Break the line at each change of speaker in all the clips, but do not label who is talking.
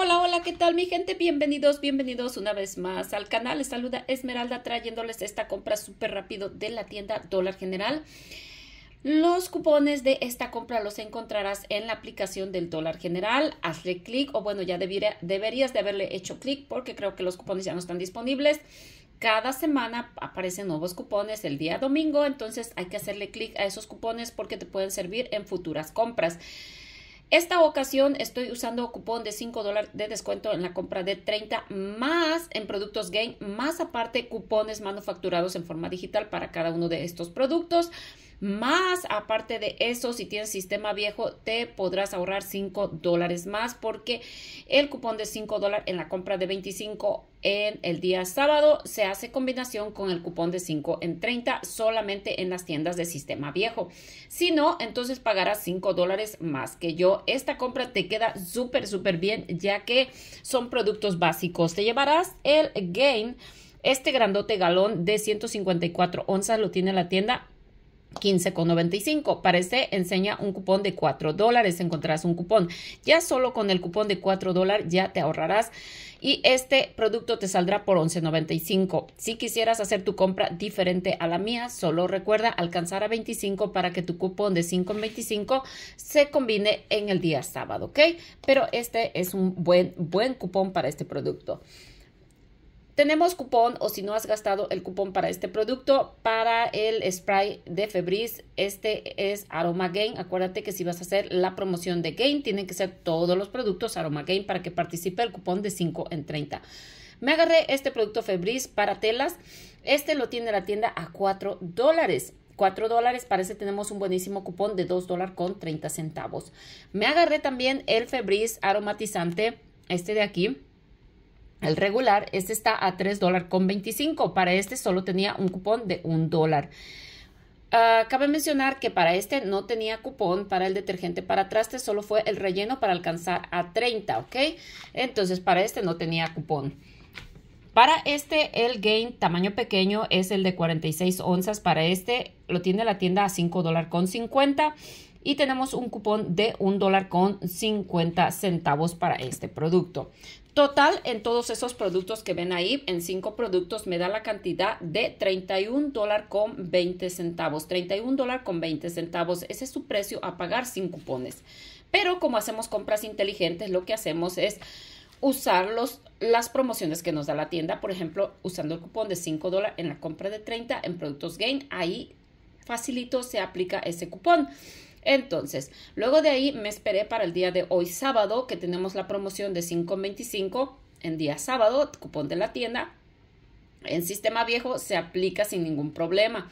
Hola, hola, ¿qué tal mi gente? Bienvenidos, bienvenidos una vez más al canal. Les saluda Esmeralda trayéndoles esta compra súper rápido de la tienda Dólar General. Los cupones de esta compra los encontrarás en la aplicación del Dólar General. Hazle clic o bueno, ya deberías de haberle hecho clic porque creo que los cupones ya no están disponibles. Cada semana aparecen nuevos cupones el día domingo, entonces hay que hacerle clic a esos cupones porque te pueden servir en futuras compras. Esta ocasión estoy usando cupón de 5 de descuento en la compra de 30 más en productos Gain, más aparte cupones manufacturados en forma digital para cada uno de estos productos. Más aparte de eso, si tienes sistema viejo, te podrás ahorrar 5 dólares más porque el cupón de 5 dólares en la compra de 25 en el día sábado se hace combinación con el cupón de 5 en 30 solamente en las tiendas de sistema viejo. Si no, entonces pagarás 5 dólares más que yo. Esta compra te queda súper, súper bien ya que son productos básicos. Te llevarás el Gain, este grandote galón de 154 onzas lo tiene la tienda 15,95. Para este enseña un cupón de 4 dólares, encontrarás un cupón. Ya solo con el cupón de 4 dólares ya te ahorrarás y este producto te saldrá por 11,95. Si quisieras hacer tu compra diferente a la mía, solo recuerda alcanzar a 25 para que tu cupón de 5,25 se combine en el día sábado, ¿ok? Pero este es un buen, buen cupón para este producto. Tenemos cupón o si no has gastado el cupón para este producto, para el spray de Febris, este es Aroma Gain. Acuérdate que si vas a hacer la promoción de Gain, tienen que ser todos los productos Aroma Gain para que participe el cupón de 5 en 30. Me agarré este producto Febris para telas. Este lo tiene la tienda a 4 dólares. 4 dólares, parece tenemos un buenísimo cupón de 2 dólares con 30 centavos. Me agarré también el Febris aromatizante, este de aquí el regular, este está a $3.25. dólares con Para este solo tenía un cupón de 1 dólar. Ah, cabe mencionar que para este no tenía cupón para el detergente para traste. solo fue el relleno para alcanzar a 30, ¿ok? Entonces para este no tenía cupón. Para este el gain tamaño pequeño es el de 46 onzas, para este lo tiene la tienda a $5.50. dólares con y tenemos un cupón de un dólar con 50 centavos para este producto. Total, en todos esos productos que ven ahí, en cinco productos me da la cantidad de 31 dólar con 20 centavos. 31 dólar con 20 centavos. Ese es su precio a pagar sin cupones. Pero como hacemos compras inteligentes, lo que hacemos es usar las promociones que nos da la tienda. Por ejemplo, usando el cupón de 5 dólares en la compra de 30 en productos Gain. Ahí facilito se aplica ese cupón. Entonces, luego de ahí me esperé para el día de hoy sábado, que tenemos la promoción de 5.25 en día sábado, cupón de la tienda. En sistema viejo se aplica sin ningún problema.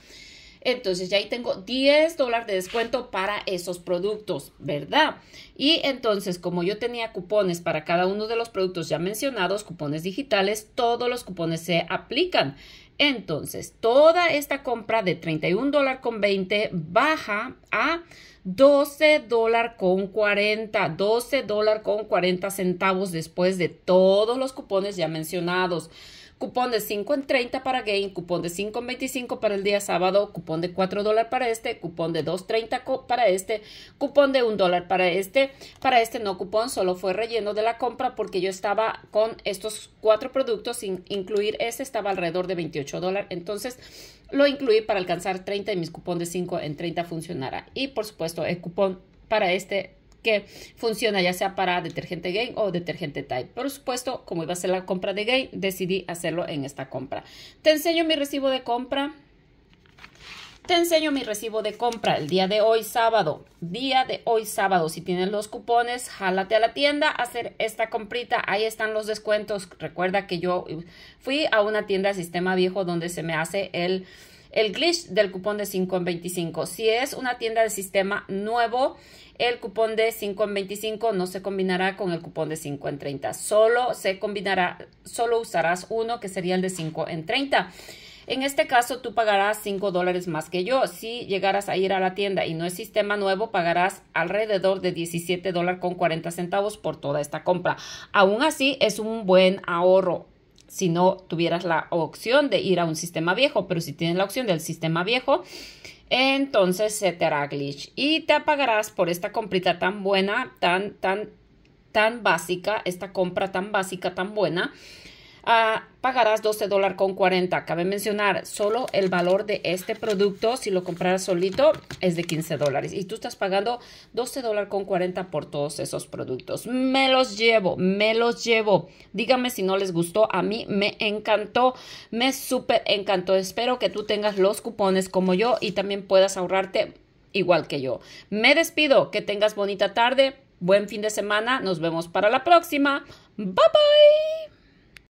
Entonces ya ahí tengo 10 dólares de descuento para esos productos, ¿verdad? Y entonces como yo tenía cupones para cada uno de los productos ya mencionados, cupones digitales, todos los cupones se aplican. Entonces, toda esta compra de 31 dólares con 20 baja a 12 dólares con 40, 12 dólares con 40 centavos después de todos los cupones ya mencionados cupón de 5 en 30 para Gain, cupón de 5 en 25 para el día sábado, cupón de 4 dólares para este, cupón de 2.30 para este, cupón de 1 dólar para este. Para este no cupón, solo fue relleno de la compra porque yo estaba con estos cuatro productos, sin incluir este estaba alrededor de 28 dólares. Entonces lo incluí para alcanzar 30 y mis cupón de 5 en 30 funcionará. Y por supuesto el cupón para este que funciona ya sea para detergente Gain o detergente type. Por supuesto, como iba a ser la compra de Gain, decidí hacerlo en esta compra. Te enseño mi recibo de compra. Te enseño mi recibo de compra el día de hoy sábado. Día de hoy sábado. Si tienes los cupones, jálate a la tienda a hacer esta comprita. Ahí están los descuentos. Recuerda que yo fui a una tienda Sistema Viejo donde se me hace el el glitch del cupón de 5 en 25. Si es una tienda de sistema nuevo, el cupón de 5 en 25 no se combinará con el cupón de 5 en 30. Solo se combinará, solo usarás uno que sería el de 5 en 30. En este caso, tú pagarás 5 dólares más que yo. Si llegaras a ir a la tienda y no es sistema nuevo, pagarás alrededor de 17 dólares con 40 centavos por toda esta compra. Aún así, es un buen ahorro si no tuvieras la opción de ir a un sistema viejo, pero si tienes la opción del sistema viejo, entonces se te hará glitch y te apagarás por esta comprita tan buena, tan, tan, tan básica, esta compra tan básica, tan buena, pagarás 12 dólares con 40. Cabe mencionar, solo el valor de este producto, si lo compraras solito, es de 15 dólares. Y tú estás pagando 12 dólares con 40 por todos esos productos. Me los llevo, me los llevo. Dígame si no les gustó. A mí me encantó, me súper encantó. Espero que tú tengas los cupones como yo y también puedas ahorrarte igual que yo. Me despido, que tengas bonita tarde, buen fin de semana, nos vemos para la próxima. Bye bye.